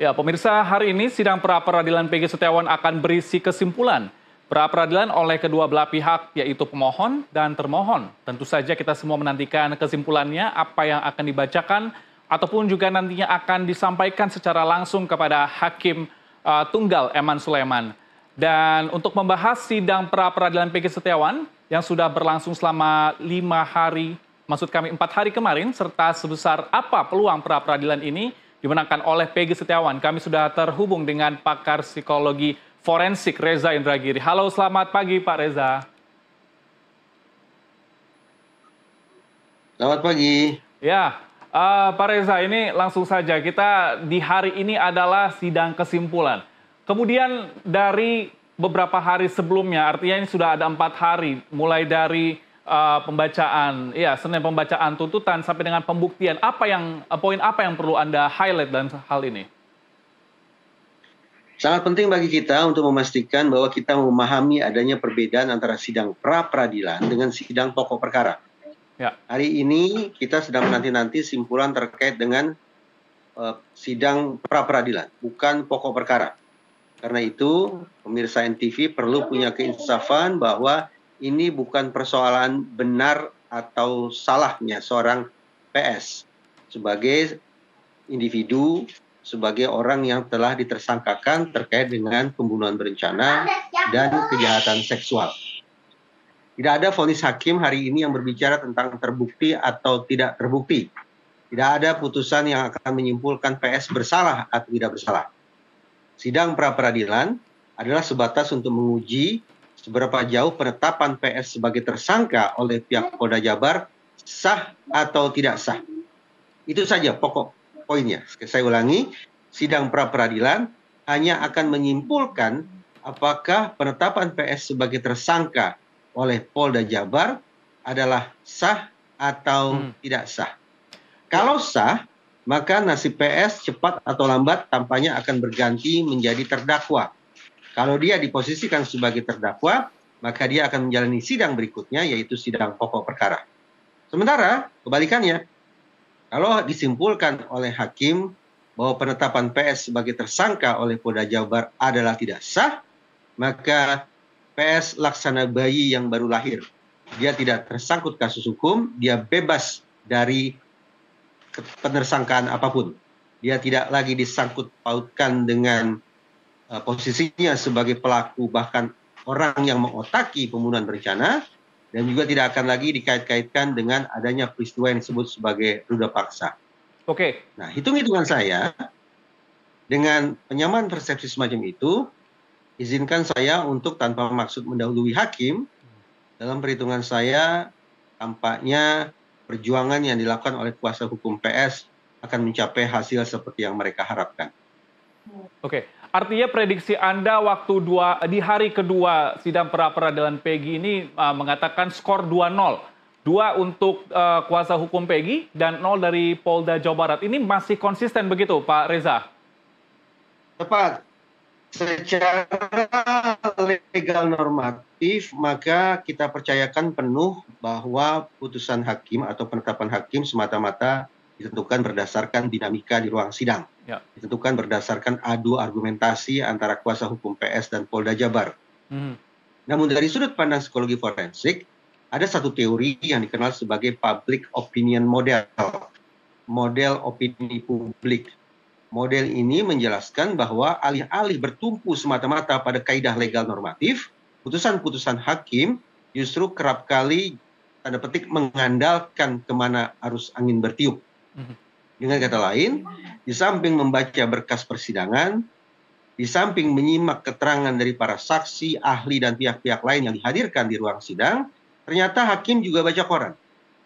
Ya, pemirsa, hari ini sidang pra peradilan PG Setiawan akan berisi kesimpulan. Pra peradilan oleh kedua belah pihak yaitu pemohon dan termohon. Tentu saja kita semua menantikan kesimpulannya apa yang akan dibacakan ataupun juga nantinya akan disampaikan secara langsung kepada hakim uh, tunggal Eman Sulaiman. Dan untuk membahas sidang pra peradilan PG Setiawan yang sudah berlangsung selama lima hari, maksud kami empat hari kemarin, serta sebesar apa peluang pra peradilan ini, dimenangkan oleh PG Setiawan. Kami sudah terhubung dengan pakar psikologi forensik Reza Indragiri. Halo, selamat pagi Pak Reza. Selamat pagi. Ya, uh, Pak Reza ini langsung saja kita di hari ini adalah sidang kesimpulan. Kemudian dari beberapa hari sebelumnya, artinya ini sudah ada empat hari, mulai dari uh, pembacaan, ya Senin pembacaan tuntutan sampai dengan pembuktian. Apa yang uh, poin apa yang perlu Anda highlight dalam hal ini? Sangat penting bagi kita untuk memastikan bahwa kita memahami adanya perbedaan antara sidang pra peradilan dengan sidang pokok perkara. Ya. Hari ini kita sedang menanti-nanti simpulan terkait dengan uh, sidang pra peradilan, bukan pokok perkara. Karena itu, pemirsa NTV perlu punya keinsafan bahwa ini bukan persoalan benar atau salahnya seorang PS sebagai individu, sebagai orang yang telah ditersangkakan terkait dengan pembunuhan berencana dan kejahatan seksual. Tidak ada vonis hakim hari ini yang berbicara tentang terbukti atau tidak terbukti. Tidak ada putusan yang akan menyimpulkan PS bersalah atau tidak bersalah. Sidang pra peradilan adalah sebatas untuk menguji seberapa jauh penetapan PS sebagai tersangka oleh pihak Polda Jabar sah atau tidak sah. Itu saja pokok poinnya. Saya ulangi, sidang pra peradilan hanya akan menyimpulkan apakah penetapan PS sebagai tersangka oleh Polda Jabar adalah sah atau hmm. tidak sah. Kalau sah, maka nasib PS cepat atau lambat tampaknya akan berganti menjadi terdakwa kalau dia diposisikan sebagai terdakwa, maka dia akan menjalani sidang berikutnya yaitu sidang pokok perkara. Sementara kebalikannya, kalau disimpulkan oleh hakim bahwa penetapan PS sebagai tersangka oleh Polda Jabar adalah tidak sah, maka PS laksana bayi yang baru lahir. Dia tidak tersangkut kasus hukum, dia bebas dari penersangkaan apapun. Dia tidak lagi disangkut pautkan dengan Eh, posisinya sebagai pelaku bahkan orang yang mengotaki pembunuhan berencana dan juga tidak akan lagi dikait-kaitkan dengan adanya peristiwa yang disebut sebagai ruda paksa. Oke. Okay. Nah, hitung-hitungan saya dengan penyamaan persepsi semacam itu, izinkan saya untuk tanpa maksud mendahului hakim dalam perhitungan saya tampaknya perjuangan yang dilakukan oleh kuasa hukum PS akan mencapai hasil seperti yang mereka harapkan. Oke. Okay. Artinya prediksi Anda waktu dua di hari kedua sidang pra peradilan Pegi ini uh, mengatakan skor 2-0. Dua untuk uh, kuasa hukum Pegi dan nol dari Polda Jawa Barat. Ini masih konsisten begitu, Pak Reza? Tepat. Secara legal normatif, maka kita percayakan penuh bahwa putusan hakim atau penetapan hakim semata-mata ditentukan berdasarkan dinamika di ruang sidang, ya. ditentukan berdasarkan adu argumentasi antara kuasa hukum PS dan Polda Jabar. Hmm. Namun dari sudut pandang psikologi forensik, ada satu teori yang dikenal sebagai public opinion model, model opini publik. Model ini menjelaskan bahwa alih-alih bertumpu semata-mata pada kaidah legal normatif, putusan-putusan hakim justru kerap kali tanda petik mengandalkan kemana arus angin bertiup. Dengan kata lain, di samping membaca berkas persidangan, di samping menyimak keterangan dari para saksi, ahli, dan pihak-pihak lain yang dihadirkan di ruang sidang, ternyata hakim juga baca koran.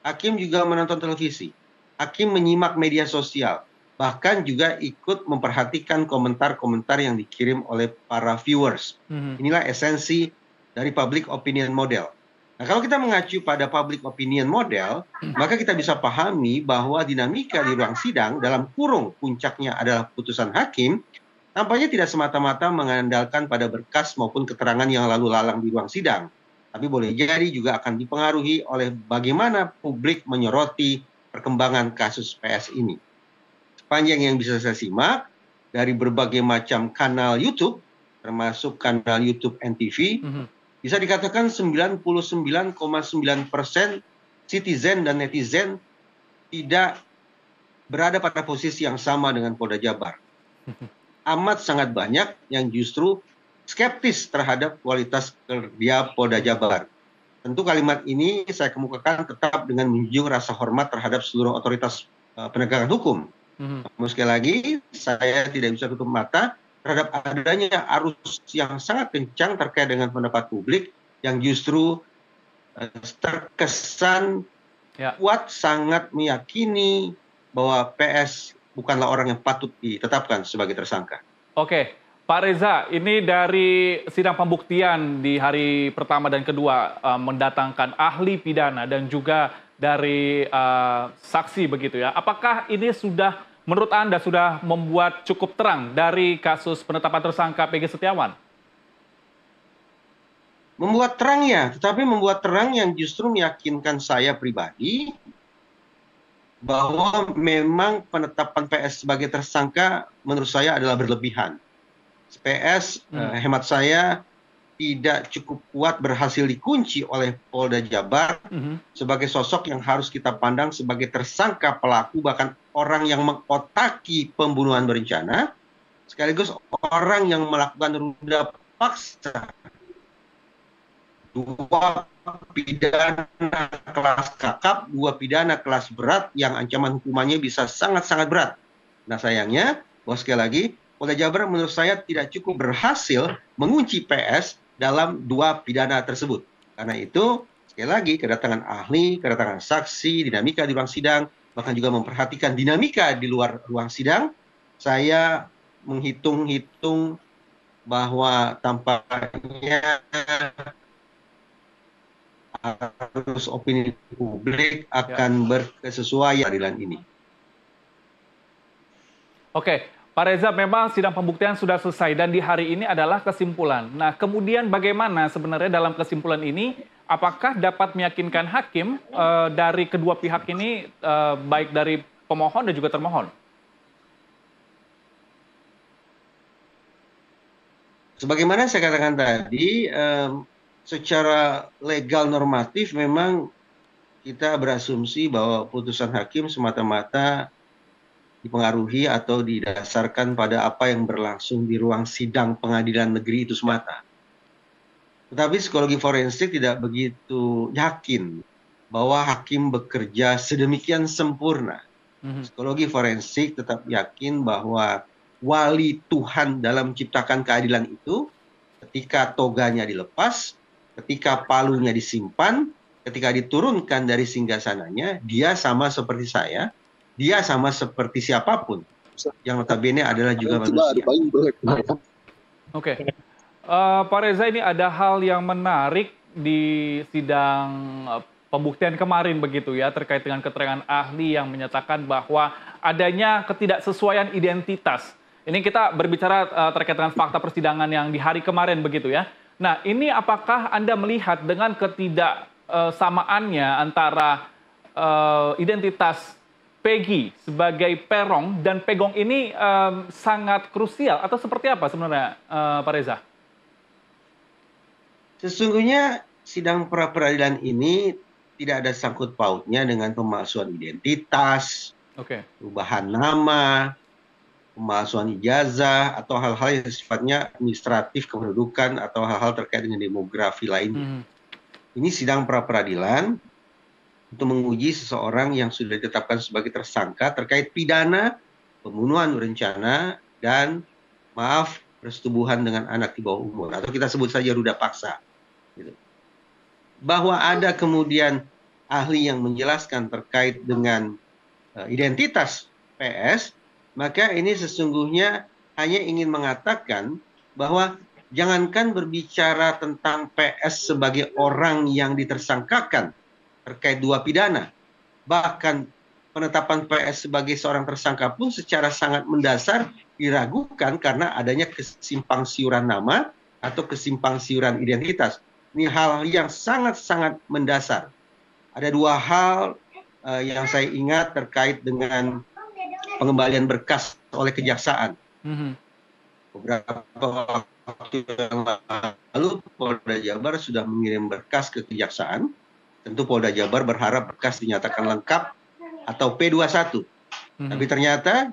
Hakim juga menonton televisi. Hakim menyimak media sosial. Bahkan juga ikut memperhatikan komentar-komentar yang dikirim oleh para viewers. Hmm. Inilah esensi dari public opinion model Nah, kalau kita mengacu pada public opinion model, hmm. maka kita bisa pahami bahwa dinamika di ruang sidang dalam kurung puncaknya adalah putusan hakim, tampaknya tidak semata-mata mengandalkan pada berkas maupun keterangan yang lalu lalang di ruang sidang. Tapi boleh jadi juga akan dipengaruhi oleh bagaimana publik menyoroti perkembangan kasus PS ini. Sepanjang yang bisa saya simak, dari berbagai macam kanal YouTube, termasuk kanal YouTube NTV, mm -hmm bisa dikatakan 99,9 persen citizen dan netizen tidak berada pada posisi yang sama dengan Polda Jabar. Amat sangat banyak yang justru skeptis terhadap kualitas kerja Polda Jabar. Tentu kalimat ini saya kemukakan tetap dengan menjunjung rasa hormat terhadap seluruh otoritas eh, penegakan hukum. Mm-hmm. Namun sekali lagi, saya tidak bisa tutup mata terhadap adanya arus yang sangat kencang terkait dengan pendapat publik yang justru eh, terkesan ya. kuat sangat meyakini bahwa PS bukanlah orang yang patut ditetapkan sebagai tersangka. Oke, Pak Reza, ini dari sidang pembuktian di hari pertama dan kedua eh, mendatangkan ahli pidana dan juga dari uh, saksi begitu ya. Apakah ini sudah menurut Anda sudah membuat cukup terang dari kasus penetapan tersangka PG Setiawan? Membuat terang ya, tetapi membuat terang yang justru meyakinkan saya pribadi bahwa memang penetapan PS sebagai tersangka menurut saya adalah berlebihan. PS hmm. eh, hemat saya tidak cukup kuat berhasil dikunci oleh Polda Jabar mm -hmm. sebagai sosok yang harus kita pandang sebagai tersangka pelaku bahkan orang yang mengotaki pembunuhan berencana sekaligus orang yang melakukan ruda paksa dua pidana kelas kakap dua pidana kelas berat yang ancaman hukumannya bisa sangat-sangat berat nah sayangnya bos sekali lagi Polda Jabar menurut saya tidak cukup berhasil mengunci PS dalam dua pidana tersebut. Karena itu, sekali lagi, kedatangan ahli, kedatangan saksi, dinamika di ruang sidang, bahkan juga memperhatikan dinamika di luar ruang sidang, saya menghitung-hitung bahwa tampaknya arus opini publik akan ya. berkesesuaian dengan ini. Oke, Pak Reza, memang sidang pembuktian sudah selesai dan di hari ini adalah kesimpulan. Nah, kemudian bagaimana sebenarnya dalam kesimpulan ini, apakah dapat meyakinkan hakim eh, dari kedua pihak ini, eh, baik dari pemohon dan juga termohon? Sebagaimana saya katakan tadi, eh, secara legal normatif memang kita berasumsi bahwa putusan hakim semata-mata dipengaruhi atau didasarkan pada apa yang berlangsung di ruang sidang pengadilan negeri itu semata. Tetapi psikologi forensik tidak begitu yakin bahwa hakim bekerja sedemikian sempurna. Mhm. Psikologi forensik tetap yakin bahwa wali Tuhan dalam menciptakan keadilan itu ketika toganya dilepas, ketika palunya disimpan, ketika diturunkan dari singgasananya, dia sama seperti saya, dia sama seperti siapapun yang notabene adalah juga manusia. Oke, okay. uh, eh, Pak Reza ini ada hal yang menarik di sidang eh, pembuktian kemarin begitu ya terkait dengan keterangan ahli yang menyatakan bahwa adanya ketidaksesuaian identitas. Ini kita berbicara uh, terkait dengan fakta persidangan yang di hari kemarin begitu ya. Nah, ini apakah Anda melihat dengan ketidaksamaannya antara uh, identitas Peggy sebagai Perong dan Pegong ini um, sangat krusial atau seperti apa sebenarnya uh, Pak Reza? Sesungguhnya sidang pra peradilan ini tidak ada sangkut pautnya dengan pemalsuan identitas, okay. perubahan nama, pemalsuan ijazah atau hal-hal yang sifatnya administratif kependudukan atau hal-hal terkait dengan demografi lainnya. Hmm. Ini sidang pra peradilan untuk menguji seseorang yang sudah ditetapkan sebagai tersangka terkait pidana pembunuhan berencana dan maaf persetubuhan dengan anak di bawah umur atau kita sebut saja ruda paksa. Gitu. Bahwa ada kemudian ahli yang menjelaskan terkait dengan uh, identitas PS, maka ini sesungguhnya hanya ingin mengatakan bahwa jangankan berbicara tentang PS sebagai orang yang ditersangkakan terkait dua pidana. Bahkan penetapan PS sebagai seorang tersangka pun secara sangat mendasar diragukan karena adanya kesimpang siuran nama atau kesimpang siuran identitas. Ini hal yang sangat-sangat mendasar. Ada dua hal uh, yang saya ingat terkait dengan pengembalian berkas oleh kejaksaan. Mhm. Beberapa waktu yang lalu Polda Jabar sudah mengirim berkas ke kejaksaan tentu Polda Jabar berharap bekas dinyatakan lengkap atau P21. Hmm. Tapi ternyata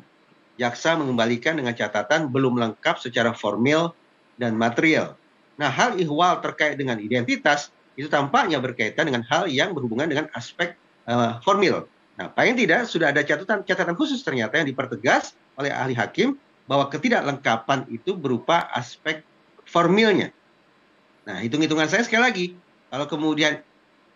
jaksa mengembalikan dengan catatan belum lengkap secara formil dan material. Nah, hal ihwal terkait dengan identitas itu tampaknya berkaitan dengan hal yang berhubungan dengan aspek uh, formil. Nah, paling tidak sudah ada catatan catatan khusus ternyata yang dipertegas oleh ahli hakim bahwa ketidaklengkapan itu berupa aspek formilnya. Nah, hitung-hitungan saya sekali lagi, kalau kemudian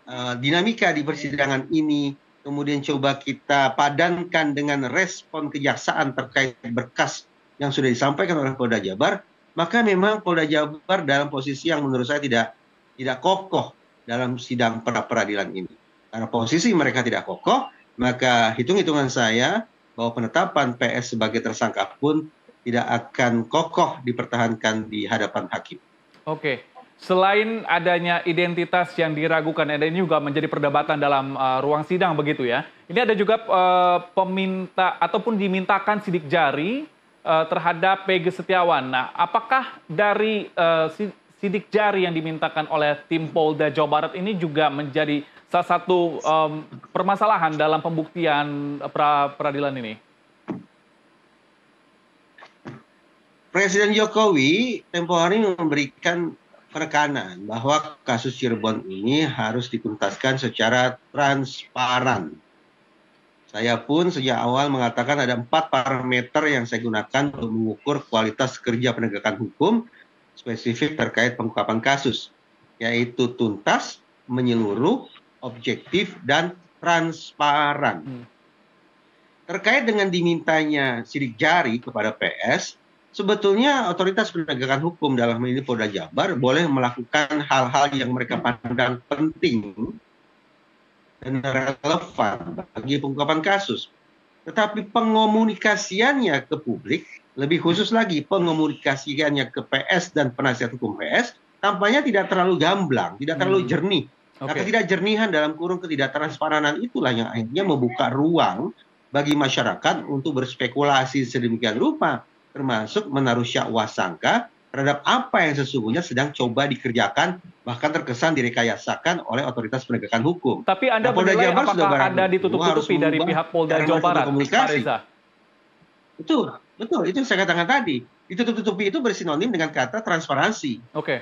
Eh, dinamika di persidangan ini kemudian coba kita padankan dengan respon kejaksaan terkait berkas yang sudah disampaikan oleh Polda Jabar, maka memang Polda Jabar dalam posisi yang menurut saya tidak tidak kokoh dalam sidang pra peradilan ini. Karena posisi mereka tidak kokoh, maka hitung-hitungan saya bahwa penetapan PS sebagai tersangka pun tidak akan kokoh dipertahankan di hadapan hakim. Oke, selain adanya identitas yang diragukan, ada ini juga menjadi perdebatan dalam uh, ruang sidang begitu ya. Ini ada juga uh, peminta ataupun dimintakan sidik jari uh, terhadap PG Setiawan. Nah, apakah dari uh, sidik jari yang dimintakan oleh tim Polda Jawa Barat ini juga menjadi salah satu um, permasalahan dalam pembuktian pra peradilan ini? Presiden Jokowi tempo hari memberikan perekanan bahwa kasus Cirebon ini harus dituntaskan secara transparan. Saya pun sejak awal mengatakan ada empat parameter yang saya gunakan untuk mengukur kualitas kerja penegakan hukum spesifik terkait pengungkapan kasus, yaitu tuntas, menyeluruh, objektif, dan transparan. Hmm. Terkait dengan dimintanya sidik jari kepada PS, sebetulnya otoritas penegakan hukum dalam ini Polda Jabar boleh melakukan hal-hal yang mereka pandang penting dan relevan bagi pengungkapan kasus. Tetapi pengomunikasiannya ke publik, lebih khusus lagi pengomunikasiannya ke PS dan penasihat hukum PS, tampaknya tidak terlalu gamblang, tidak terlalu hmm. jernih. Okay. Nah, ketidakjernihan dalam kurung ketidaktransparanan itulah yang akhirnya membuka ruang bagi masyarakat untuk berspekulasi sedemikian rupa termasuk menaruh syakwa sangka terhadap apa yang sesungguhnya sedang coba dikerjakan bahkan terkesan direkayasakan oleh otoritas penegakan hukum. Tapi Anda nah, menilai Jabar apakah sudah Anda ditutup-tutupi dari pihak Polda Jawa Barat, komunikasi. Betul, betul. Itu yang saya katakan tadi. Ditutup-tutupi itu bersinonim dengan kata transparansi. Oke. Okay.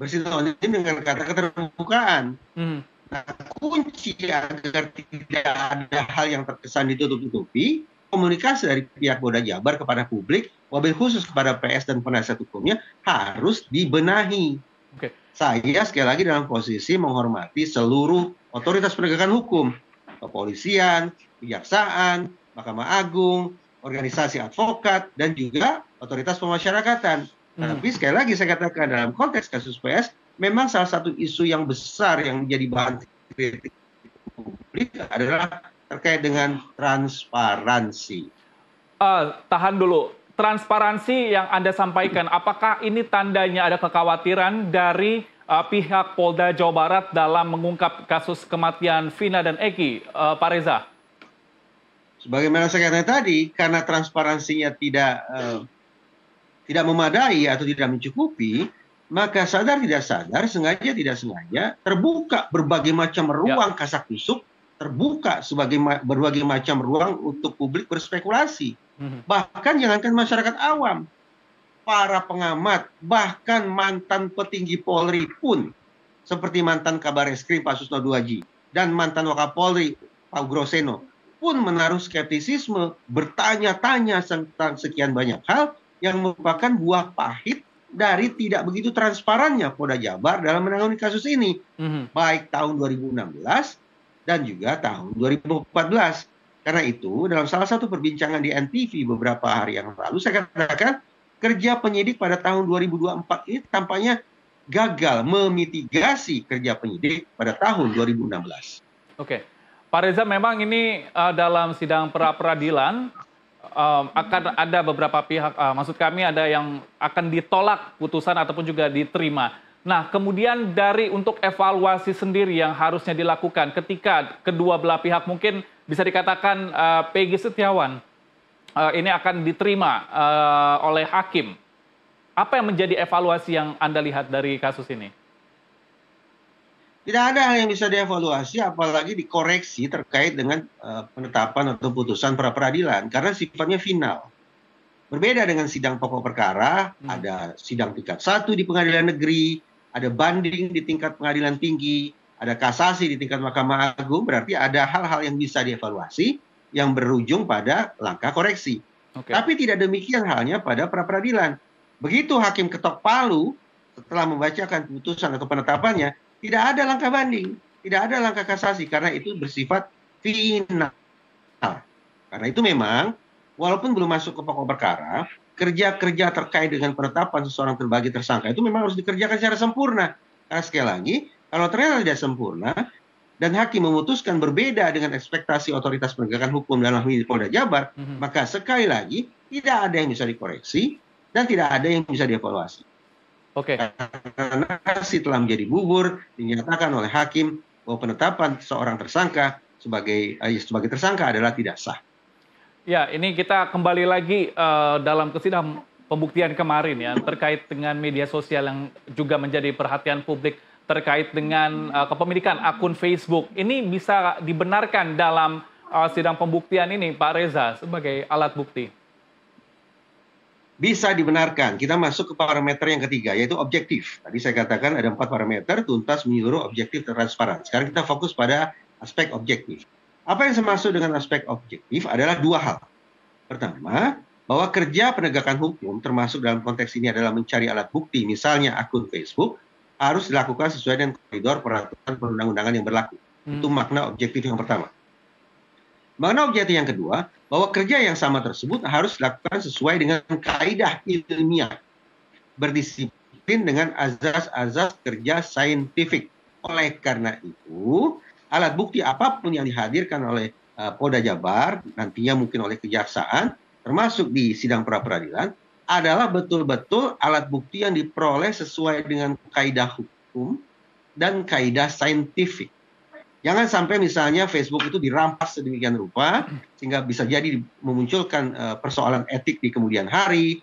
Bersinonim dengan kata keterbukaan. Hmm. Nah, kunci agar tidak ada hal yang terkesan ditutup-tutupi komunikasi dari pihak Polda Jabar kepada publik, wabil khusus kepada PS dan penasihat hukumnya harus dibenahi. Oke. Saya sekali lagi dalam posisi menghormati seluruh otoritas penegakan hukum, kepolisian, kejaksaan, Mahkamah Agung, organisasi advokat, dan juga otoritas pemasyarakatan. Hmm. Tapi sekali lagi saya katakan dalam konteks kasus PS, memang salah satu isu yang besar yang menjadi bahan kritik publik adalah terkait dengan transparansi. Uh, tahan dulu. Transparansi yang Anda sampaikan, apakah ini tandanya ada kekhawatiran dari uh, pihak Polda Jawa Barat dalam mengungkap kasus kematian Vina dan Eki, uh, Pak Reza? Sebagaimana saya katakan tadi, karena transparansinya tidak uh, tidak memadai atau tidak mencukupi, maka sadar tidak sadar, sengaja tidak sengaja, terbuka berbagai macam ya. ruang ya. kasak kusuk terbuka sebagai berbagai macam ruang untuk publik berspekulasi. Hmm. Bahkan jangankan masyarakat awam, para pengamat, bahkan mantan petinggi Polri pun seperti mantan kabar eskrim Pak Susno Duaji dan mantan Wakapolri Pak Groseno pun menaruh skeptisisme bertanya-tanya tentang sekian banyak hal yang merupakan buah pahit dari tidak begitu transparannya Polda Jabar dalam menangani kasus ini. Mm-hmm. Baik tahun 2016 dan juga tahun 2014. Karena itu, dalam salah satu perbincangan di NTV beberapa hari yang lalu, saya katakan kerja penyidik pada tahun 2024 ini tampaknya gagal memitigasi kerja penyidik pada tahun 2016. Oke, Pak Reza memang ini uh, dalam sidang pra peradilan um, eh, akan ada beberapa pihak, uh, maksud kami ada yang akan ditolak putusan ataupun juga diterima. Nah, kemudian dari untuk evaluasi sendiri yang harusnya dilakukan ketika kedua belah pihak mungkin bisa dikatakan uh, Peggy Setiawan uh, ini akan diterima uh, oleh hakim. Apa yang menjadi evaluasi yang Anda lihat dari kasus ini? Tidak ada yang bisa dievaluasi apalagi dikoreksi terkait dengan uh, penetapan atau putusan pra peradilan karena sifatnya final. Berbeda dengan sidang pokok perkara, hmm. ada sidang tingkat satu di pengadilan negeri, ada banding di tingkat pengadilan tinggi, ada kasasi di tingkat Mahkamah Agung, berarti ada hal-hal yang bisa dievaluasi yang berujung pada langkah koreksi. Okay. Tapi tidak demikian halnya pada pra peradilan. Begitu hakim ketok palu setelah membacakan putusan atau penetapannya, tidak ada langkah banding, tidak ada langkah kasasi karena itu bersifat final. Karena itu memang walaupun belum masuk ke pokok perkara, kerja-kerja terkait dengan penetapan seseorang terbagi tersangka itu memang harus dikerjakan secara sempurna. Karena sekali lagi, kalau ternyata tidak sempurna dan hakim memutuskan berbeda dengan ekspektasi otoritas penegakan hukum dalam hal ini Polda Jabar, mm-hmm. maka sekali lagi tidak ada yang bisa dikoreksi dan tidak ada yang bisa dievaluasi. Oke. Okay. Karena telah menjadi bubur dinyatakan oleh hakim bahwa penetapan seorang tersangka sebagai eh, sebagai tersangka adalah tidak sah. Ya, ini kita kembali lagi uh, dalam kesidang pembuktian kemarin ya terkait dengan media sosial yang juga menjadi perhatian publik terkait dengan uh, kepemilikan akun Facebook. Ini bisa dibenarkan dalam uh, sidang pembuktian ini Pak Reza sebagai alat bukti. Bisa dibenarkan. Kita masuk ke parameter yang ketiga yaitu objektif. Tadi saya katakan ada empat parameter tuntas, menyeluruh, objektif, transparan. Sekarang kita fokus pada aspek objektif. Apa yang semasuk dengan aspek objektif adalah dua hal. Pertama, bahwa kerja penegakan hukum termasuk dalam konteks ini adalah mencari alat bukti, misalnya akun Facebook, harus dilakukan sesuai dengan koridor peraturan perundang-undangan yang berlaku. Hmm. Itu makna objektif yang pertama. Makna objektif yang kedua, bahwa kerja yang sama tersebut harus dilakukan sesuai dengan kaidah ilmiah, berdisiplin dengan azas-azas kerja saintifik. Oleh karena itu, alat bukti apapun yang dihadirkan oleh uh, Polda Jabar, nantinya mungkin oleh kejaksaan, termasuk di sidang pra peradilan, adalah betul-betul alat bukti yang diperoleh sesuai dengan kaidah hukum dan kaidah saintifik. Jangan sampai misalnya Facebook itu dirampas sedemikian rupa sehingga bisa jadi memunculkan uh, persoalan etik di kemudian hari.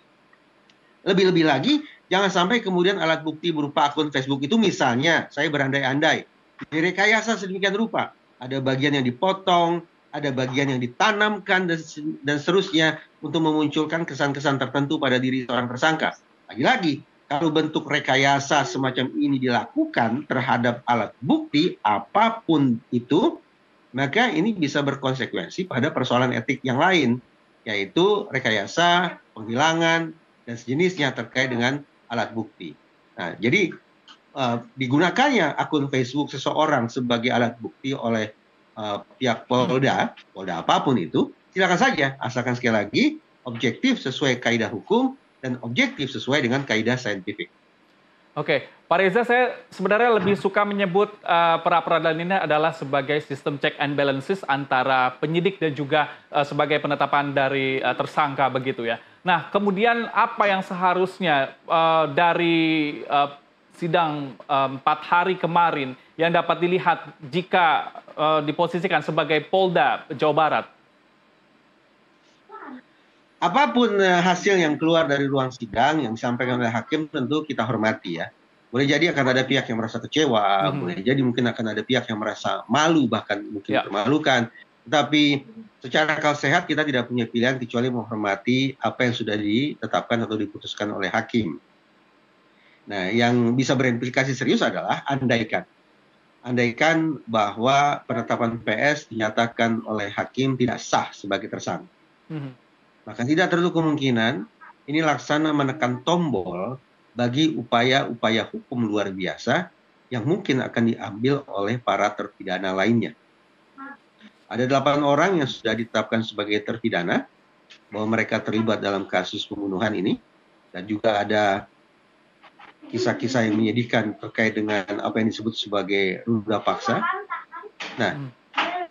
Lebih-lebih lagi, jangan sampai kemudian alat bukti berupa akun Facebook itu misalnya, saya berandai-andai, direkayasa sedemikian rupa. Ada bagian yang dipotong, ada bagian yang ditanamkan dan, dan seterusnya untuk memunculkan kesan-kesan tertentu pada diri seorang tersangka. Lagi-lagi, kalau bentuk rekayasa semacam ini dilakukan terhadap alat bukti apapun itu, maka ini bisa berkonsekuensi pada persoalan etik yang lain, yaitu rekayasa, penghilangan, dan sejenisnya terkait dengan alat bukti. Nah, jadi Eh, digunakannya akun Facebook seseorang sebagai alat bukti oleh uh, pihak Polda, Polda apapun itu, silakan saja asalkan sekali lagi objektif sesuai kaidah hukum dan objektif sesuai dengan kaidah saintifik. Oke, Pak Reza, saya sebenarnya lebih suka menyebut uh, eh, pra peradilan ini adalah sebagai sistem check and balances antara penyidik dan juga uh, sebagai penetapan dari uh, tersangka begitu ya. Nah, kemudian apa yang seharusnya uh, dari uh, sidang eh, empat hari kemarin yang dapat dilihat jika eh, diposisikan sebagai Polda Jawa Barat? Apapun eh, hasil yang keluar dari ruang sidang yang disampaikan oleh hakim tentu kita hormati ya. Boleh jadi akan ada pihak yang merasa kecewa, mm -hmm. boleh jadi mungkin akan ada pihak yang merasa malu bahkan mungkin yeah. termalukan. Tapi secara akal sehat kita tidak punya pilihan kecuali menghormati apa yang sudah ditetapkan atau diputuskan oleh hakim. Nah, yang bisa berimplikasi serius adalah andaikan andaikan bahwa penetapan PS dinyatakan oleh hakim tidak sah sebagai tersangka. Mm-hmm. Maka tidak tertutup kemungkinan ini laksana menekan tombol bagi upaya-upaya hukum luar biasa yang mungkin akan diambil oleh para terpidana lainnya. Ada delapan orang yang sudah ditetapkan sebagai terpidana bahwa mereka terlibat dalam kasus pembunuhan ini dan juga ada kisah-kisah yang menyedihkan terkait dengan apa yang disebut sebagai ruda paksa. Nah, hmm.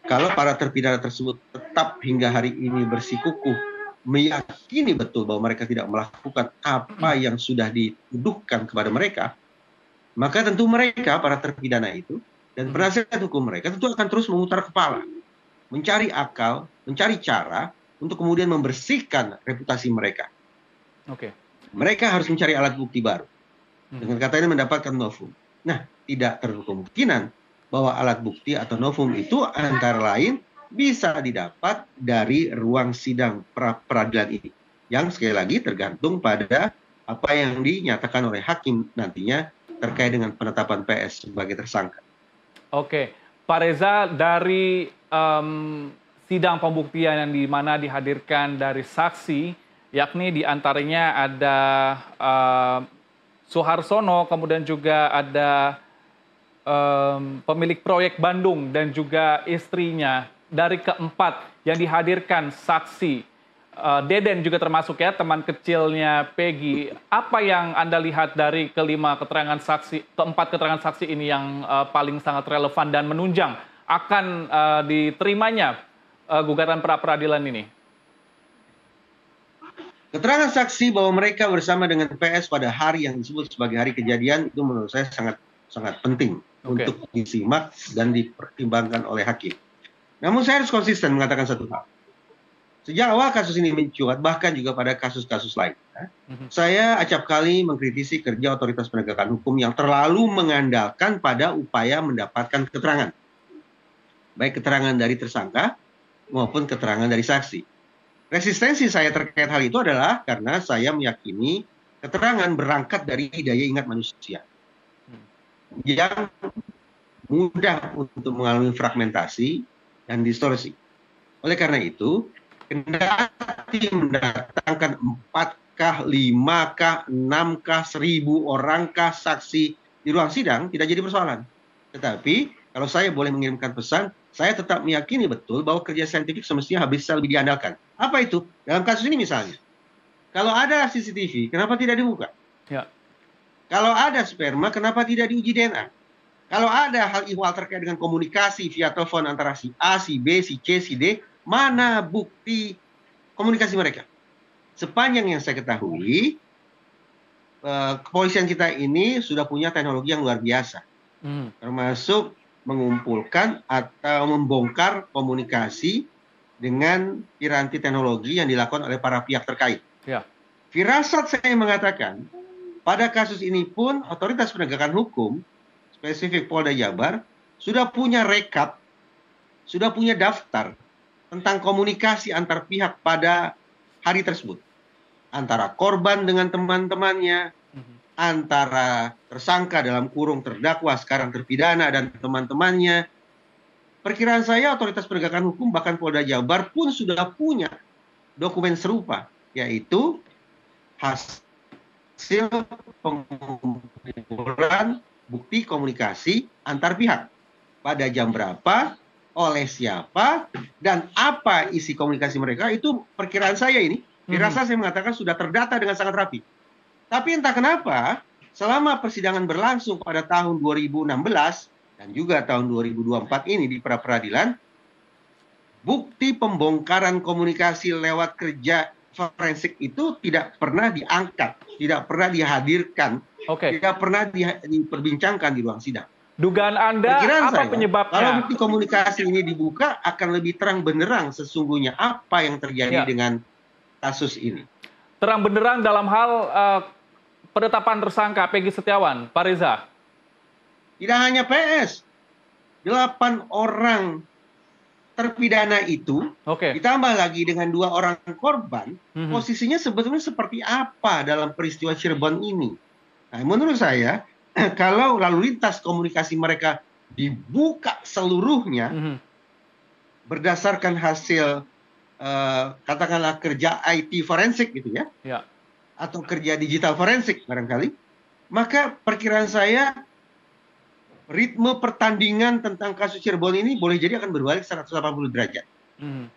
kalau para terpidana tersebut tetap hingga hari ini bersikukuh meyakini betul bahwa mereka tidak melakukan apa hmm. yang sudah dituduhkan kepada mereka, maka tentu mereka para terpidana itu dan hmm. penasihat hukum mereka tentu akan terus memutar kepala, mencari akal, mencari cara untuk kemudian membersihkan reputasi mereka. Oke. Okay. Mereka harus mencari alat bukti baru Mhm. Dengan kata ini mendapatkan novum. Nah, tidak terkemungkinan bahwa alat bukti atau novum itu antara lain bisa didapat dari ruang sidang pra peradilan ini. Yang sekali lagi tergantung pada apa yang dinyatakan oleh hakim nantinya terkait dengan penetapan PS sebagai tersangka. Oke, Pak Reza dari um, sidang pembuktian yang di mana dihadirkan dari saksi, yakni diantaranya ada uh, Suharsono, kemudian juga ada um, pemilik proyek Bandung dan juga istrinya dari keempat yang dihadirkan saksi uh, Deden juga termasuk ya teman kecilnya Peggy. Apa yang Anda lihat dari kelima keterangan saksi keempat keterangan saksi ini yang uh, paling sangat relevan dan menunjang akan uh, diterimanya uh, gugatan pra peradilan ini? Keterangan saksi bahwa mereka bersama dengan PS pada hari yang disebut sebagai hari kejadian itu menurut saya sangat sangat penting okay. untuk disimak dan dipertimbangkan oleh hakim. Namun saya harus konsisten mengatakan satu hal. Sejak awal kasus ini mencuat, bahkan juga pada kasus-kasus lain, mm-hmm. saya acap kali mengkritisi kerja otoritas penegakan hukum yang terlalu mengandalkan pada upaya mendapatkan keterangan, baik keterangan dari tersangka maupun keterangan dari saksi Resistensi saya terkait hal itu adalah karena saya meyakini keterangan berangkat dari daya ingat manusia yang mudah untuk mengalami fragmentasi dan distorsi. Oleh karena itu, kendati mendatangkan 4K, 5K, 6K, 1000 orangkah saksi di ruang sidang tidak jadi persoalan. Tetapi kalau saya boleh mengirimkan pesan, saya tetap meyakini betul bahwa kerja saintifik semestinya bisa lebih diandalkan. Apa itu? Dalam kasus ini misalnya, kalau ada CCTV, kenapa tidak dibuka? Ya. Kalau ada sperma, kenapa tidak diuji DNA? Kalau ada hal ihwal terkait dengan komunikasi via telepon antara si A, si B, si C, si D, mana bukti komunikasi mereka? Sepanjang yang saya ketahui, eh, kepolisian kita ini sudah punya teknologi yang luar biasa. Hmm. Termasuk mengumpulkan atau membongkar komunikasi dengan piranti teknologi yang dilakukan oleh para pihak terkait. Ya. Firasat saya mengatakan, pada kasus ini pun otoritas penegakan hukum, spesifik Polda Jabar, sudah punya rekap, sudah punya daftar tentang komunikasi antar pihak pada hari tersebut. Antara korban dengan teman-temannya, antara tersangka dalam kurung terdakwa sekarang terpidana dan teman-temannya. Perkiraan saya otoritas penegakan hukum bahkan Polda Jabar pun sudah punya dokumen serupa yaitu hasil pengumpulan bukti komunikasi antar pihak pada jam berapa, oleh siapa dan apa isi komunikasi mereka itu perkiraan saya ini dirasa hmm. saya mengatakan sudah terdata dengan sangat rapi. Tapi entah kenapa, selama persidangan berlangsung pada tahun 2016 dan juga tahun 2024 ini di pra peradilan, bukti pembongkaran komunikasi lewat kerja forensik itu tidak pernah diangkat, tidak pernah dihadirkan, okay. tidak pernah di, diperbincangkan di ruang sidang. Dugaan Anda Pikiran apa saya, penyebabnya? Kalau bukti komunikasi ini dibuka akan lebih terang benderang sesungguhnya apa yang terjadi ya. dengan kasus ini. Terang benderang dalam hal uh, penetapan tersangka Peggy Setiawan, Pak Reza? Tidak hanya PS, delapan orang terpidana itu okay. ditambah lagi dengan dua orang korban mm-hmm. posisinya sebetulnya seperti apa dalam peristiwa Cirebon ini nah menurut saya kalau lalu lintas komunikasi mereka dibuka seluruhnya mm-hmm. berdasarkan hasil uh, katakanlah kerja IT forensik gitu ya yeah atau kerja digital forensik barangkali, maka perkiraan saya ritme pertandingan tentang kasus Cirebon ini boleh jadi akan berbalik 180 derajat. Hmm.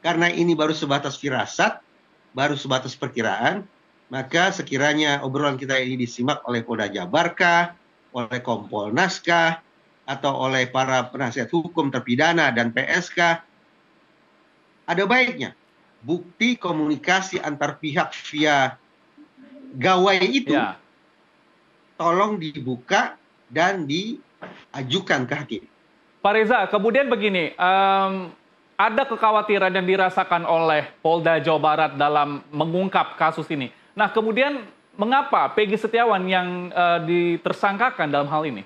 Karena ini baru sebatas firasat, baru sebatas perkiraan, maka sekiranya obrolan kita ini disimak oleh Polda Jabarkah, oleh Kompolnaskah, atau oleh para penasihat hukum terpidana dan PSK, ada baiknya bukti komunikasi antar pihak via gawai itu ya. tolong dibuka dan diajukan ke hakim. Pak Reza, kemudian begini, um, ada kekhawatiran yang dirasakan oleh Polda Jawa Barat dalam mengungkap kasus ini. Nah, kemudian mengapa Peggy Setiawan yang uh, ditersangkakan dalam hal ini?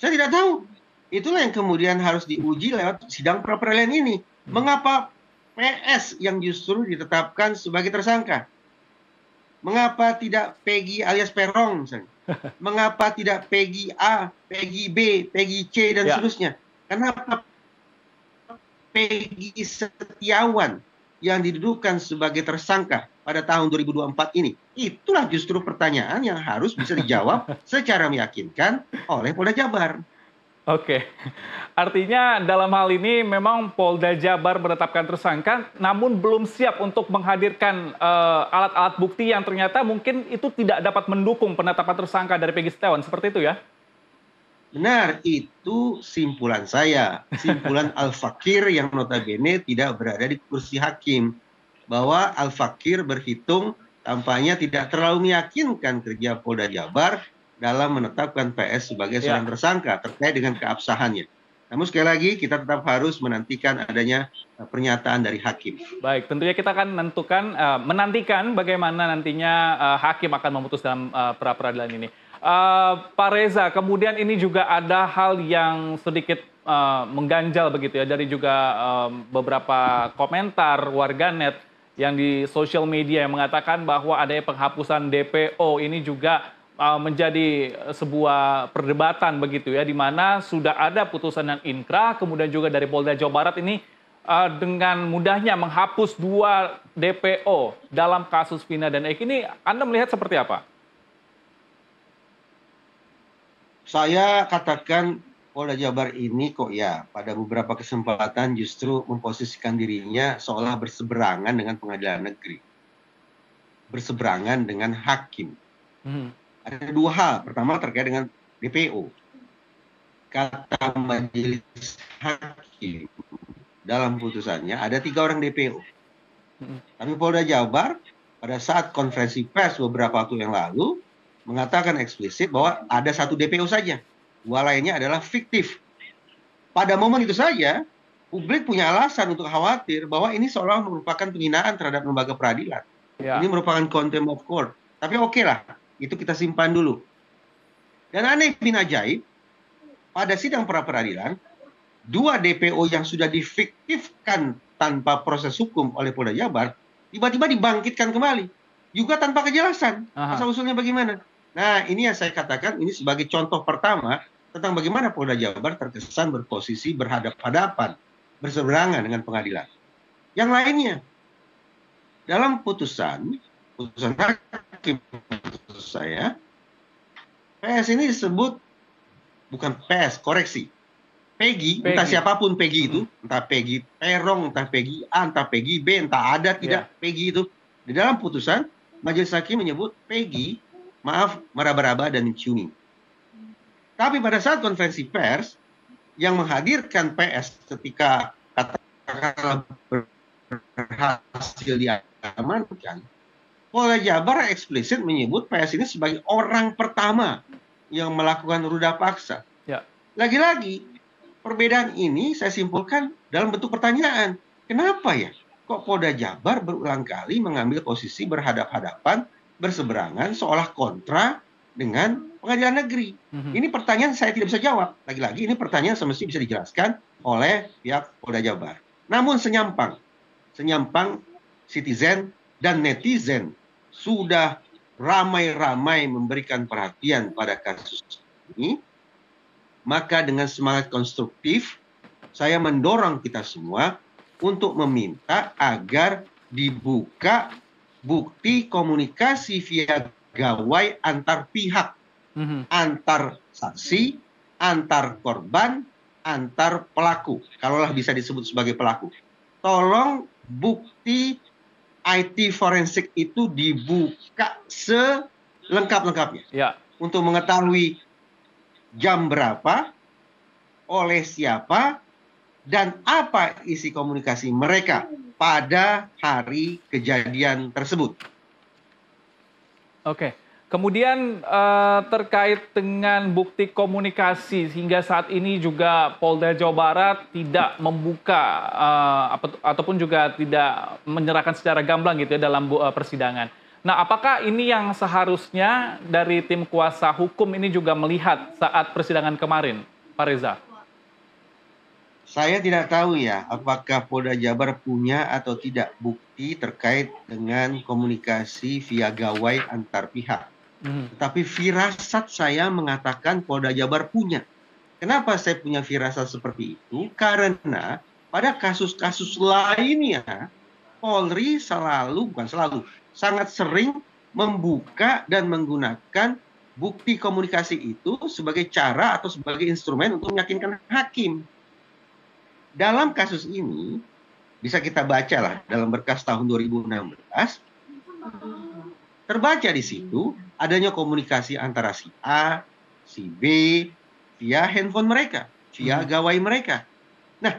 Saya tidak tahu. Itulah yang kemudian harus diuji lewat sidang pra peradilan ini. Hmm. Mengapa PS yang justru ditetapkan sebagai tersangka. Mengapa tidak Peggy alias Perong misalnya? Mengapa tidak Peggy A, Peggy B, Peggy C dan ya. seterusnya? Kenapa Peggy Setiawan yang didudukan sebagai tersangka pada tahun 2024 ini? Itulah justru pertanyaan yang harus bisa dijawab secara meyakinkan oleh Polda Jabar. Oke, artinya dalam hal ini memang Polda Jabar menetapkan tersangka, namun belum siap untuk menghadirkan eh, alat-alat uh, bukti yang ternyata mungkin itu tidak dapat mendukung penetapan tersangka dari Peggy Setiawan, seperti itu ya? Benar, itu simpulan saya, simpulan Al-Fakir yang notabene tidak berada di kursi hakim. Bahwa Al-Fakir berhitung tampaknya tidak terlalu meyakinkan kerja Polda Jabar dalam menetapkan PS sebagai ya. seorang tersangka terkait dengan keabsahannya. Namun sekali lagi kita tetap harus menantikan adanya eh, pernyataan dari hakim. Baik, tentunya kita akan menentukan, eh, menantikan bagaimana nantinya eh, hakim akan memutus dalam pra peradilan ini. Uh, Pak Reza, kemudian ini juga ada hal yang sedikit mengganjal begitu ya dari juga beberapa komentar warganet yang di sosial media yang mengatakan bahwa adanya penghapusan DPO ini juga Uh, menjadi sebuah perdebatan begitu ya, di mana sudah ada putusan yang inkrah, kemudian juga dari Polda Jawa Barat ini uh, dengan mudahnya menghapus dua DPO dalam kasus Vina dan Eki ini, Anda melihat seperti apa? Saya katakan Polda Jabar ini kok ya pada beberapa kesempatan justru memposisikan dirinya seolah berseberangan dengan pengadilan negeri. Berseberangan dengan hakim. Hmm ada dua hal. Pertama terkait dengan DPO. Kata majelis hakim dalam putusannya ada tiga orang DPO. Hmm. Tapi Polda Jabar pada saat konferensi pers beberapa waktu yang lalu mengatakan eksplisit bahwa ada satu DPO saja. Dua lainnya adalah fiktif. Pada momen itu saja, publik punya alasan untuk khawatir bahwa ini seolah merupakan penghinaan terhadap lembaga peradilan. Ya. Ini merupakan contempt of court. Tapi oke okay lah, itu kita simpan dulu. Dan aneh bin ajaib, pada sidang pra peradilan, dua DPO yang sudah difiktifkan tanpa proses hukum oleh Polda Jabar, tiba-tiba dibangkitkan kembali. Juga tanpa kejelasan masa usulnya bagaimana. Nah, ini yang saya katakan, ini sebagai contoh pertama tentang bagaimana Polda Jabar terkesan berposisi berhadapan-hadapan, berseberangan dengan pengadilan. Yang lainnya, dalam putusan putusan hakim saya PS ini disebut bukan PS koreksi Peggy, entah siapapun Peggy itu hmm. entah Peggy Perong entah Peggy A entah Peggy B entah ada tidak yeah. Peggy itu di dalam putusan majelis hakim menyebut Peggy maaf meraba-raba dan mencuni tapi pada saat konferensi pers yang menghadirkan PS ketika kata-kata berhasil diamankan Polda Jabar eksplisit menyebut PS ini sebagai orang pertama yang melakukan ruda paksa. Ya. Lagi-lagi perbedaan ini saya simpulkan dalam bentuk pertanyaan. Kenapa ya? Kok Polda Jabar berulang kali mengambil posisi berhadap-hadapan, berseberangan, seolah kontra dengan pengadilan negeri? Mm-hmm. Ini pertanyaan saya tidak bisa jawab. Lagi-lagi ini pertanyaan semestinya bisa dijelaskan oleh pihak Polda Jabar. Namun senyampang, senyampang citizen dan netizen sudah ramai-ramai memberikan perhatian pada kasus ini, maka dengan semangat konstruktif, saya mendorong kita semua untuk meminta agar dibuka bukti komunikasi via gawai antar pihak, mm-hmm. antar saksi, antar korban, antar pelaku. Kalaulah bisa disebut sebagai pelaku, tolong bukti IT forensik itu dibuka selengkap-lengkapnya. Ya. Untuk mengetahui jam berapa, oleh siapa, dan apa isi komunikasi mereka pada hari kejadian tersebut. Oke. Okay. Kemudian eh, terkait dengan bukti komunikasi hingga saat ini juga Polda Jawa Barat tidak membuka eh, ataupun juga tidak menyerahkan secara gamblang gitu ya dalam eh, persidangan. Nah, apakah ini yang seharusnya dari tim kuasa hukum ini juga melihat saat persidangan kemarin, Pak Reza? Saya tidak tahu ya apakah Polda Jabar punya atau tidak bukti terkait dengan komunikasi via gawai antar pihak hmm. tapi firasat saya mengatakan Polda Jabar punya. Kenapa saya punya firasat seperti itu? Karena pada kasus-kasus lainnya Polri selalu bukan selalu sangat sering membuka dan menggunakan bukti komunikasi itu sebagai cara atau sebagai instrumen untuk meyakinkan hakim. Dalam kasus ini bisa kita bacalah dalam berkas tahun 2016 Terbaca di situ iya. adanya komunikasi antara si A, si B, via handphone mereka, via hmm. gawai mereka. Nah,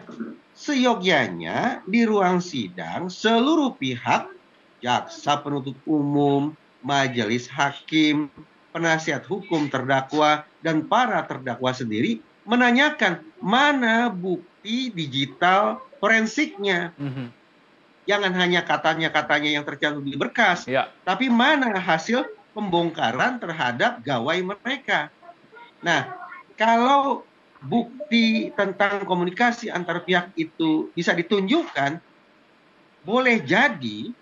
seyogyanya di ruang sidang seluruh pihak, jaksa penuntut umum, majelis hakim, penasihat hukum terdakwa, dan para terdakwa sendiri menanyakan mana bukti digital forensiknya. Mhm jangan hanya katanya-katanya yang tercantum di berkas, ya. tapi mana hasil pembongkaran terhadap gawai mereka. Nah, kalau bukti tentang komunikasi antar pihak itu bisa ditunjukkan, boleh jadi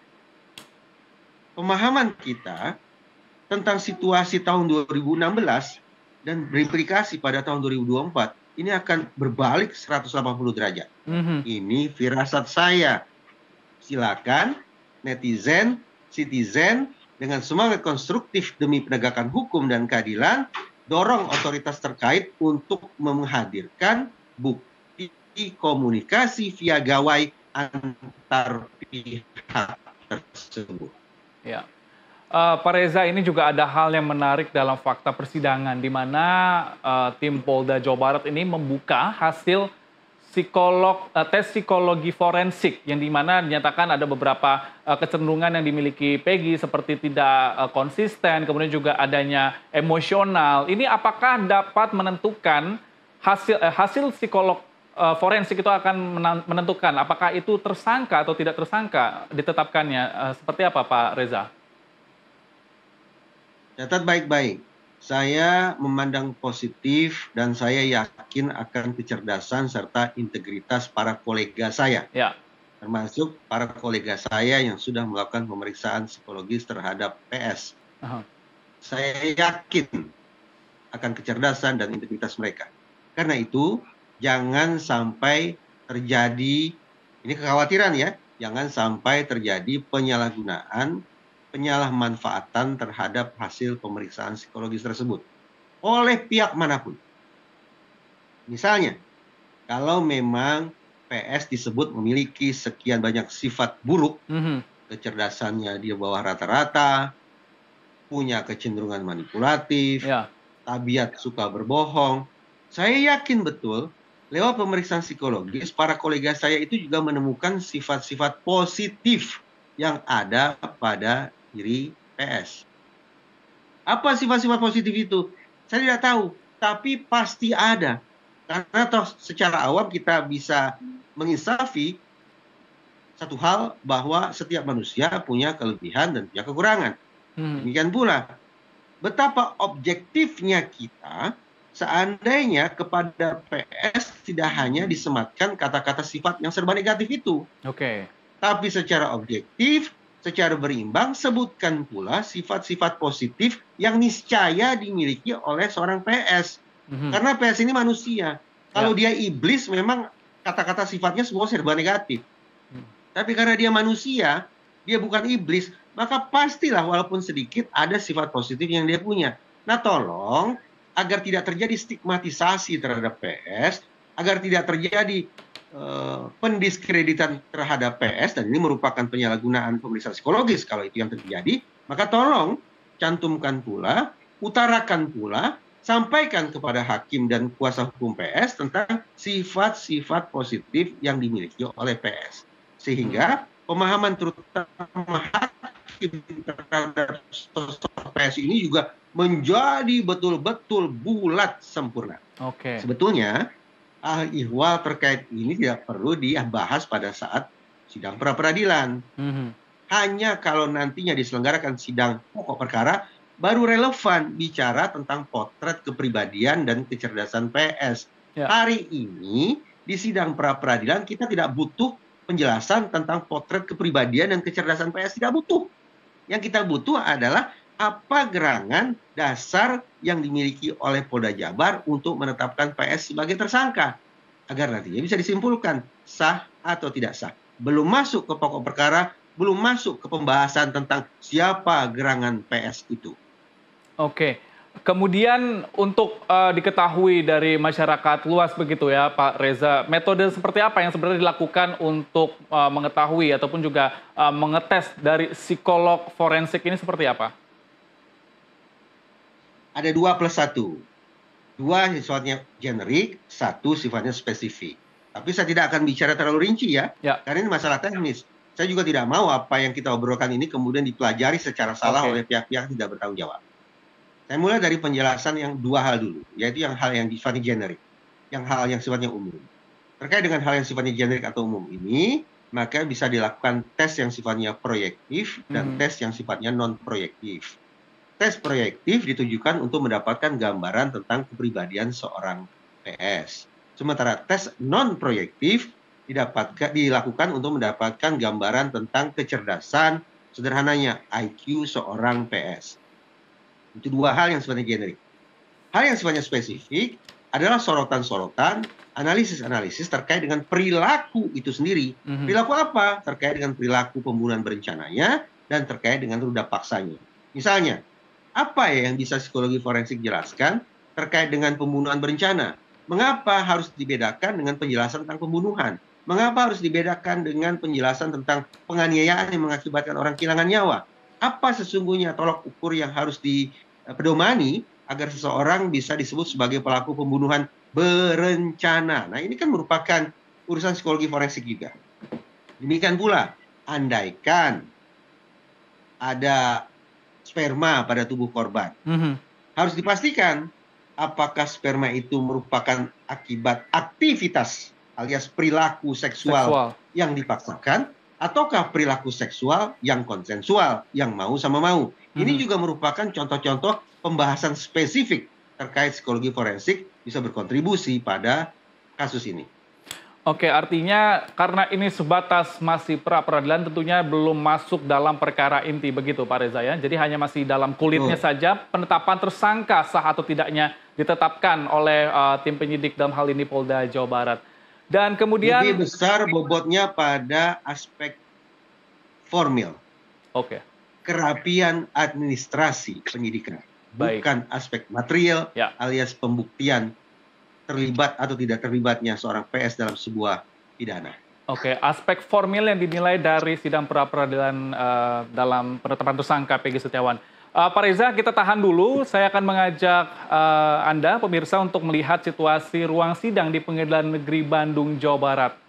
pemahaman kita tentang situasi tahun 2016 dan berimplikasi pada tahun 2024 ini akan berbalik 180 derajat. Mm -hmm. Ini firasat saya silakan netizen, citizen dengan semangat konstruktif demi penegakan hukum dan keadilan dorong otoritas terkait untuk menghadirkan bukti komunikasi via gawai antar pihak tersebut. Ya. Uh, Pak Reza, ini juga ada hal yang menarik dalam fakta persidangan, di mana uh, tim Polda Jawa Barat ini membuka hasil psikolog eh, tes psikologi forensik yang di mana dinyatakan ada beberapa eh, kecenderungan yang dimiliki Peggy seperti tidak eh, konsisten kemudian juga adanya emosional ini apakah dapat menentukan hasil hasil psikolog forensik itu akan menentukan apakah itu tersangka atau tidak tersangka ditetapkannya seperti apa Pak Reza? Catat baik-baik saya memandang positif dan saya yakin akan kecerdasan serta integritas para kolega saya. Ya. Termasuk para kolega saya yang sudah melakukan pemeriksaan psikologis terhadap PS. Aha. Saya yakin akan kecerdasan dan integritas mereka. Karena itu, jangan sampai terjadi ini kekhawatiran ya, jangan sampai terjadi penyalahgunaan penyalahmanfaatan terhadap hasil pemeriksaan psikologis tersebut oleh pihak manapun. Misalnya, kalau memang PS disebut memiliki sekian banyak sifat buruk, mm -hmm. kecerdasannya di bawah rata-rata, punya kecenderungan manipulatif, yeah. tabiat suka berbohong. Saya yakin betul lewat pemeriksaan psikologis para kolega saya itu juga menemukan sifat-sifat positif yang ada pada diri PS. Apa sifat-sifat positif itu? Saya tidak tahu, tapi pasti ada. Karena toh secara awam kita bisa menginsafi satu hal bahwa setiap manusia punya kelebihan dan punya kekurangan. Hmm. Demikian pula, betapa objektifnya kita seandainya kepada PS tidak hanya disematkan kata-kata sifat yang serba negatif itu. Oke. Okay. Tapi secara objektif secara berimbang sebutkan pula sifat-sifat positif yang niscaya dimiliki oleh seorang PS. Mm-hmm. Karena PS ini manusia. Kalau ya. dia iblis memang kata-kata sifatnya semua serba negatif. Mm. Tapi karena dia manusia, dia bukan iblis, maka pastilah walaupun sedikit ada sifat positif yang dia punya. Nah, tolong agar tidak terjadi stigmatisasi terhadap PS, agar tidak terjadi Eh, pendiskreditan terhadap PS dan ini merupakan penyalahgunaan pemeriksaan psikologis kalau itu yang terjadi, maka tolong cantumkan pula, utarakan pula, sampaikan kepada hakim dan kuasa hukum PS tentang sifat-sifat positif yang dimiliki oleh PS. Sehingga hmm. pemahaman terutama hakim terhadap sosok PS ini juga menjadi betul-betul bulat sempurna. Oke. Okay. Sebetulnya ahli ihwal terkait ini tidak perlu dibahas pada saat sidang pra peradilan. Mm-hmm. Hanya kalau nantinya diselenggarakan sidang pokok perkara baru relevan bicara tentang potret kepribadian dan kecerdasan PS. Yeah. Hari ini di sidang pra peradilan kita tidak butuh penjelasan tentang potret kepribadian dan kecerdasan PS tidak butuh. Yang kita butuh adalah apa gerangan dasar yang dimiliki oleh Polda Jabar untuk menetapkan PS sebagai tersangka agar nantinya bisa disimpulkan sah atau tidak sah. Belum masuk ke pokok perkara, belum masuk ke pembahasan tentang siapa gerangan PS itu. Oke. Kemudian untuk uh, diketahui dari masyarakat luas begitu ya Pak Reza, metode seperti apa yang sebenarnya dilakukan untuk uh, mengetahui ataupun juga uh, mengetes dari psikolog forensik ini seperti apa? ada dua plus satu. Dua sifatnya generik, satu sifatnya spesifik. Tapi saya tidak akan bicara terlalu rinci ya, ya. karena ini masalah teknis. Saya juga tidak mau apa yang kita obrolkan ini kemudian dipelajari secara salah okay. oleh pihak-pihak tidak bertanggung jawab. Saya mulai dari penjelasan yang dua hal dulu, yaitu yang hal yang sifatnya generik, yang hal yang sifatnya umum. Terkait dengan hal yang sifatnya generik atau umum ini, maka bisa dilakukan tes yang sifatnya proyektif dan -hmm. tes yang sifatnya non proyektif Tes proyektif ditujukan untuk mendapatkan gambaran tentang kepribadian seorang PS. Sementara tes non proyektif didapatkan dilakukan untuk mendapatkan gambaran tentang kecerdasan sederhananya IQ seorang PS. Itu dua hal yang sebenarnya generik. Hal yang sebenarnya spesifik adalah sorotan-sorotan, analisis-analisis terkait dengan perilaku itu sendiri. Mm-hmm. Perilaku apa? Terkait dengan perilaku pembunuhan berencananya dan terkait dengan ruda paksanya. Misalnya, apa ya yang bisa psikologi forensik jelaskan terkait dengan pembunuhan berencana? Mengapa harus dibedakan dengan penjelasan tentang pembunuhan? Mengapa harus dibedakan dengan penjelasan tentang penganiayaan yang mengakibatkan orang kehilangan nyawa? Apa sesungguhnya tolok ukur yang harus dipedomani agar seseorang bisa disebut sebagai pelaku pembunuhan berencana? Nah, ini kan merupakan urusan psikologi forensik juga. Demikian pula, andaikan ada sperma pada tubuh korban. Mm -hmm. Harus dipastikan apakah sperma itu merupakan akibat aktivitas alias perilaku seksual, seksual. yang dipaksakan ataukah perilaku seksual yang konsensual yang mau sama mau. Mm -hmm. Ini mhm. juga merupakan contoh-contoh pembahasan spesifik terkait psikologi forensik bisa berkontribusi pada kasus ini. Oke, artinya karena ini sebatas masih pra peradilan tentunya belum masuk dalam perkara inti begitu Pak Reza ya. Jadi hanya masih dalam kulitnya hmm. saja penetapan tersangka sah atau tidaknya ditetapkan oleh uh, tim penyidik dalam hal ini Polda Jawa Barat. Dan kemudian lebih besar bobotnya pada aspek formil. Oke. Kerapian administrasi penyidikan. Baik. Bukan aspek material ya. alias pembuktian terlibat atau tidak terlibatnya seorang PS dalam sebuah pidana. Oke, aspek formil yang dinilai dari sidang pra peradilan uh, dalam penetapan tersangka PG Setiawan. Uh, Pak Reza, kita tahan dulu. Saya akan mengajak uh, Anda, pemirsa, untuk melihat situasi ruang sidang di Pengadilan Negeri Bandung, Jawa Barat.